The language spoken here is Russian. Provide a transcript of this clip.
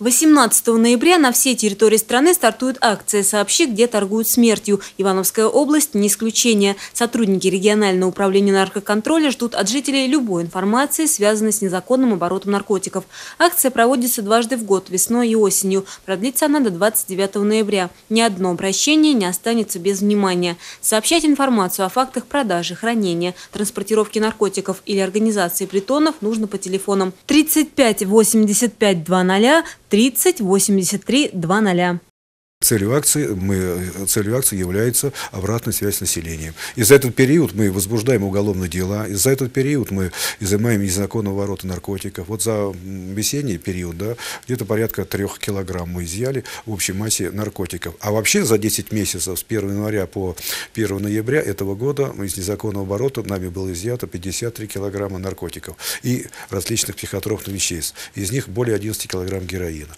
18 ноября на всей территории страны стартует акция «Сообщи, где торгуют смертью». Ивановская область – не исключение. Сотрудники регионального управления наркоконтроля ждут от жителей любой информации, связанной с незаконным оборотом наркотиков. Акция проводится дважды в год – весной и осенью. Продлится она до 29 ноября. Ни одно обращение не останется без внимания. Сообщать информацию о фактах продажи, хранения, транспортировки наркотиков или организации притонов нужно по телефонам 35 85 00 30 83 00. Целью акции, мы, целью акции является обратная связь с населением. И за этот период мы возбуждаем уголовные дела, и за этот период мы изымаем незаконного ворота наркотиков. Вот за весенний период да, где-то порядка трех килограмм мы изъяли в общей массе наркотиков. А вообще за 10 месяцев с 1 января по 1 ноября этого года из незаконного оборота нами было изъято 53 килограмма наркотиков и различных психотропных веществ. Из них более 11 килограмм героина.